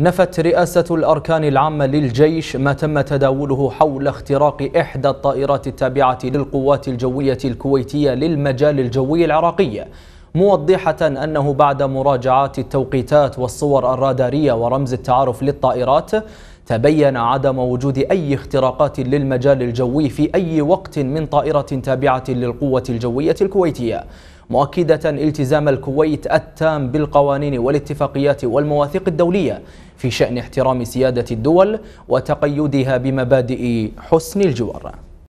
نفت رئاسة الأركان العامة للجيش ما تم تداوله حول اختراق إحدى الطائرات التابعة للقوات الجوية الكويتية للمجال الجوي العراقي موضحة أنه بعد مراجعات التوقيتات والصور الرادارية ورمز التعارف للطائرات تبين عدم وجود أي اختراقات للمجال الجوي في أي وقت من طائرة تابعة للقوة الجوية الكويتية مؤكدة التزام الكويت التام بالقوانين والاتفاقيات والمواثيق الدولية في شأن احترام سيادة الدول وتقيدها بمبادئ حسن الجوار